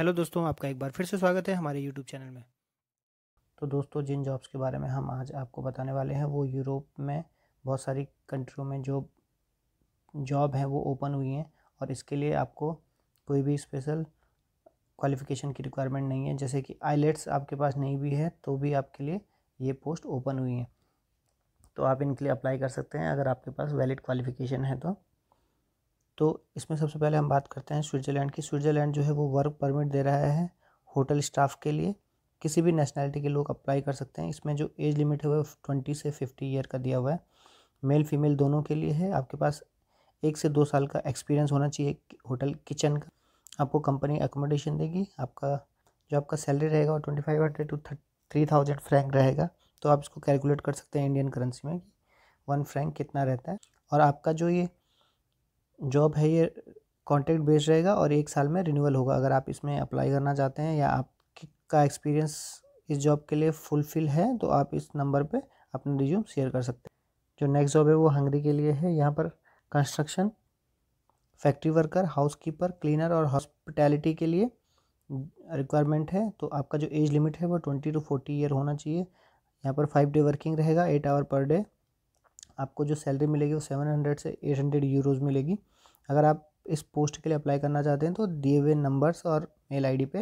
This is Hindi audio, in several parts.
हेलो दोस्तों आपका एक बार फिर से स्वागत है हमारे यूट्यूब चैनल में तो दोस्तों जिन जॉब्स के बारे में हम आज आपको बताने वाले हैं वो यूरोप में बहुत सारी कंट्रियों में जो जॉब हैं वो ओपन हुई हैं और इसके लिए आपको कोई भी स्पेशल क्वालिफ़िकेशन की रिक्वायरमेंट नहीं है जैसे कि आईलेट्स आपके पास नहीं भी है तो भी आपके लिए ये पोस्ट ओपन हुई हैं तो आप इनके लिए अप्लाई कर सकते हैं अगर आपके पास वैलिड क्वालिफ़िकेशन है तो तो इसमें सबसे पहले हम बात करते हैं स्विट्ज़रलैंड की स्विट्ज़रलैंड जो है वो वर्क परमिट दे रहा है होटल स्टाफ के लिए किसी भी नेशनैलिटी के लोग अप्लाई कर सकते हैं इसमें जो एज लिमिट है वो ट्वेंटी से फिफ्टी ईयर का दिया हुआ है मेल फीमेल दोनों के लिए है आपके पास एक से दो साल का एक्सपीरियंस होना चाहिए होटल किचन का आपको कंपनी एकोमोडेशन देगी आपका जो आपका सैलरी रहेगा वो twenty five hundred to three thousand franc रहेगा तो आप इसको कैलकुलेट कर सकते हैं इंडियन करेंसी में वन फ्रैंक कितना रहता है और आपका जो ये जॉब है ये कॉन्ट्रैक्ट बेस्ड रहेगा और एक साल में रिन्यूअल होगा अगर आप इसमें अप्लाई करना चाहते हैं या आपका एक्सपीरियंस इस जॉब के लिए फुलफिल है तो आप इस नंबर पे अपना रिज्यूम शेयर कर सकते हैं जो नेक्स्ट जॉब है वो हंगरी के लिए है यहाँ पर construction factory worker housekeeper cleaner और हॉस्पिटैलिटी के लिए रिक्वायरमेंट है तो आपका जो एज लिमिट है वो ट्वेंटी टू फोर्टी ईयर होना चाहिए यहाँ पर फाइव डे वर्किंग रहेगा एट आवर पर डे आपको जो सैलरी मिलेगी वो सेवन हंड्रेड से एट हंड्रेड यूरोज़ मिलेगी अगर आप इस पोस्ट के लिए अप्लाई करना चाहते हैं तो दिए हुए नंबर्स और मेल आईडी पे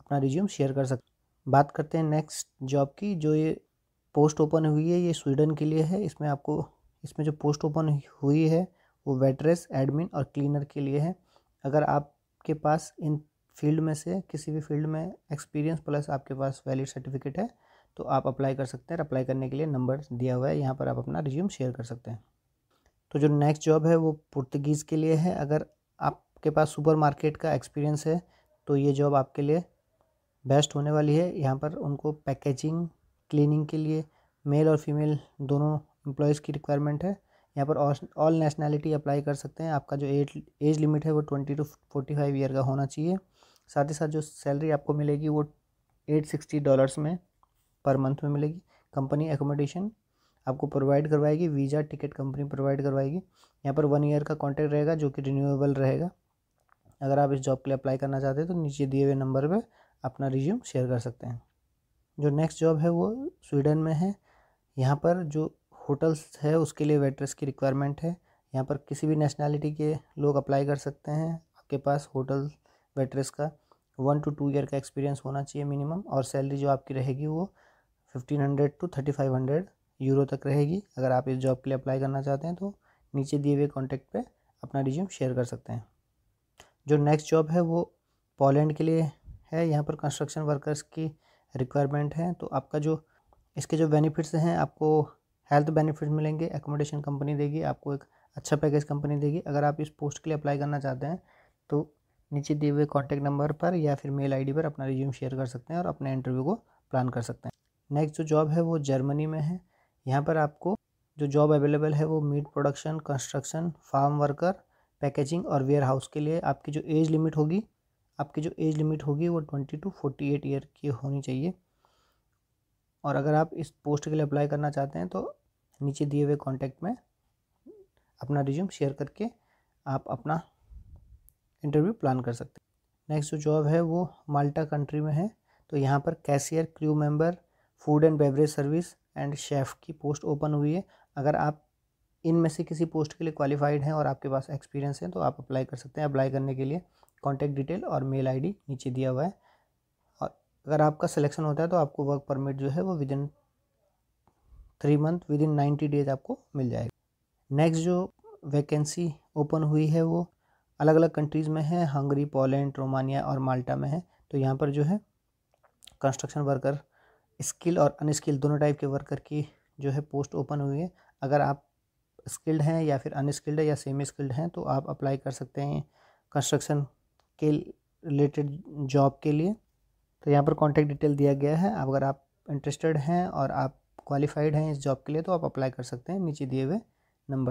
अपना रिज्यूम शेयर कर सकते बात करते हैं नेक्स्ट जॉब की जो ये पोस्ट ओपन हुई है ये स्वीडन के लिए है इसमें आपको इसमें जो पोस्ट ओपन हुई है वो वेटरेस एडमिन और क्लीनर के लिए है अगर आपके पास इन फील्ड में से किसी भी फील्ड में एक्सपीरियंस प्लस आपके पास वैलिड सर्टिफिकेट है तो आप अप्लाई कर सकते हैं अप्लाई करने के लिए नंबर दिया हुआ है यहाँ पर आप अपना रिज्यूम शेयर कर सकते हैं तो जो नेक्स्ट जॉब है वो पुर्तगीज़ के लिए है अगर आपके पास सुपरमार्केट का एक्सपीरियंस है तो ये जॉब आपके लिए बेस्ट होने वाली है यहाँ पर उनको पैकेजिंग क्लीनिंग के लिए मेल और फीमेल दोनों एम्प्लॉयज़ की रिक्वायरमेंट है यहाँ पर ऑल नेशनैलिटी अप्लाई कर सकते हैं आपका जो एज एज लिमिट है वो twenty two forty five year का होना चाहिए साथ ही साथ जो सैलरी आपको मिलेगी वो एट सिक्सटी डॉलर्स में पर मंथ में मिलेगी कंपनी एकोमोडेशन आपको प्रोवाइड करवाएगी वीज़ा टिकट कंपनी प्रोवाइड करवाएगी यहाँ पर वन ईयर का कॉन्ट्रैक्ट रहेगा जो कि रिन्यूएबल रहेगा अगर आप इस जॉब के लिए अप्लाई करना चाहते हैं तो नीचे दिए हुए नंबर पर अपना रिज्यूम शेयर कर सकते हैं जो नेक्स्ट जॉब है वो स्वीडन में है यहाँ पर जो होटल्स है उसके लिए वेटर्स की रिक्वायरमेंट है यहाँ पर किसी भी नेशनैलिटी के लोग अप्लाई कर सकते हैं आपके पास होटल वेटर्स का वन टू टू ईयर का एक्सपीरियंस होना चाहिए मिनिमम और सैलरी जो आपकी रहेगी वो fifteen hundred to thirty five hundred euro तक रहेगी अगर आप इस जॉब के लिए अप्लाई करना चाहते हैं तो नीचे दिए हुए कॉन्टैक्ट पे अपना रिज्यूम शेयर कर सकते हैं जो नेक्स्ट जॉब है वो पोलैंड के लिए है यहाँ पर कंस्ट्रक्शन वर्कर्स की रिक्वायरमेंट है तो आपका जो इसके जो बेनिफिट्स हैं आपको हेल्थ बेनिफिट मिलेंगे एकोमोडेशन कंपनी देगी आपको एक अच्छा पैकेज कंपनी देगी अगर आप इस पोस्ट के लिए अप्लाई करना चाहते हैं तो नीचे दिए हुए कॉन्टैक्ट नंबर पर या फिर मेल आईडी पर अपना रिज्यूम शेयर कर सकते हैं और अपने इंटरव्यू को प्लान कर सकते हैं नेक्स्ट जो जॉब है वो जर्मनी में है यहाँ पर आपको जो जॉब अवेलेबल है वो meat production construction farm worker packaging और वेयर हाउस के लिए आपकी जो एज लिमिट होगी आपकी जो एज लिमिट होगी वो twenty two forty eight year की होनी चाहिए और अगर आप इस पोस्ट के लिए अप्लाई करना चाहते हैं तो नीचे दिए हुए कॉन्टैक्ट में अपना रिज्यूम शेयर करके आप अपना इंटरव्यू प्लान कर सकते हैं नेक्स्ट जो जॉब है वो माल्टा कंट्री में है तो यहाँ पर cashier crew member food and beverage service and chef की पोस्ट ओपन हुई है अगर आप इन में से किसी पोस्ट के लिए क्वालिफाइड हैं और आपके पास एक्सपीरियंस है तो आप अप्लाई कर सकते हैं अप्लाई करने के लिए कॉन्टैक्ट डिटेल और मेल आईडी नीचे दिया हुआ है और अगर आपका सिलेक्शन होता है तो आपको वर्क परमिट जो है वो within three month within ninety days आपको मिल जाएगा नेक्स्ट जो वैकेंसी ओपन हुई है वो अलग अलग कंट्रीज़ में है हंगरी पोलैंड रोमानिया और माल्टा में है तो यहाँ पर जो है कंस्ट्रक्शन वर्कर स्किल और अनस्किल दोनों टाइप के वर्कर की जो है पोस्ट ओपन हुई है अगर आप स्किल्ड हैं या फिर अनस्किल्ड है या सेमी स्किल्ड हैं तो आप अप्लाई कर सकते हैं कंस्ट्रक्शन के रिलेटेड जॉब के लिए तो यहाँ पर कॉन्टैक्ट डिटेल दिया गया है अगर आप इंटरेस्टेड हैं और आप क्वालिफाइड हैं इस जॉब के लिए तो आप अप्लाई कर सकते हैं नीचे दिए हुए नंबर